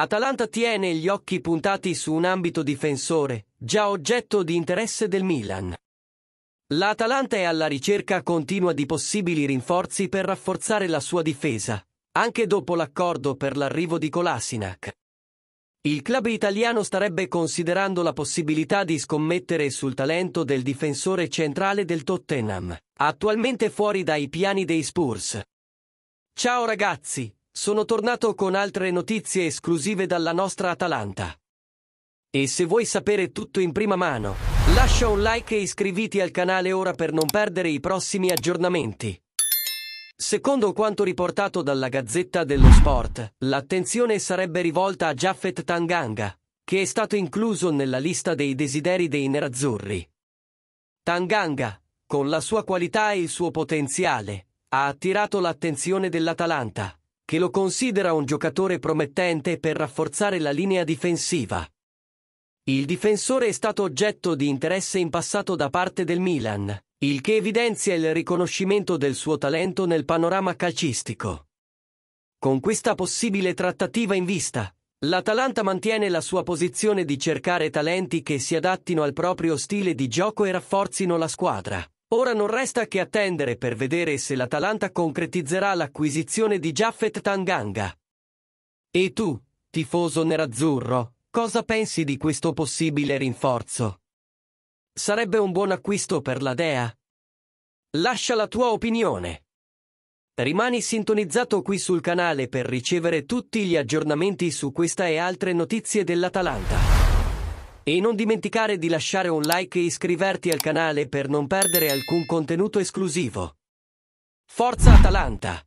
Atalanta tiene gli occhi puntati su un ambito difensore, già oggetto di interesse del Milan. L'Atalanta è alla ricerca continua di possibili rinforzi per rafforzare la sua difesa, anche dopo l'accordo per l'arrivo di Kolasinac. Il club italiano starebbe considerando la possibilità di scommettere sul talento del difensore centrale del Tottenham, attualmente fuori dai piani dei Spurs. Ciao ragazzi, sono tornato con altre notizie esclusive dalla nostra Atalanta. E se vuoi sapere tutto in prima mano, lascia un like e iscriviti al canale ora per non perdere i prossimi aggiornamenti. Secondo quanto riportato dalla Gazzetta dello Sport, l'attenzione sarebbe rivolta a Jaffet Tanganga, che è stato incluso nella lista dei desideri dei nerazzurri. Tanganga, con la sua qualità e il suo potenziale, ha attirato l'attenzione dell'Atalanta che lo considera un giocatore promettente per rafforzare la linea difensiva. Il difensore è stato oggetto di interesse in passato da parte del Milan, il che evidenzia il riconoscimento del suo talento nel panorama calcistico. Con questa possibile trattativa in vista, l'Atalanta mantiene la sua posizione di cercare talenti che si adattino al proprio stile di gioco e rafforzino la squadra. Ora non resta che attendere per vedere se l'Atalanta concretizzerà l'acquisizione di Jaffet Tanganga. E tu, tifoso nerazzurro, cosa pensi di questo possibile rinforzo? Sarebbe un buon acquisto per la Dea? Lascia la tua opinione. Rimani sintonizzato qui sul canale per ricevere tutti gli aggiornamenti su questa e altre notizie dell'Atalanta. E non dimenticare di lasciare un like e iscriverti al canale per non perdere alcun contenuto esclusivo. Forza Atalanta!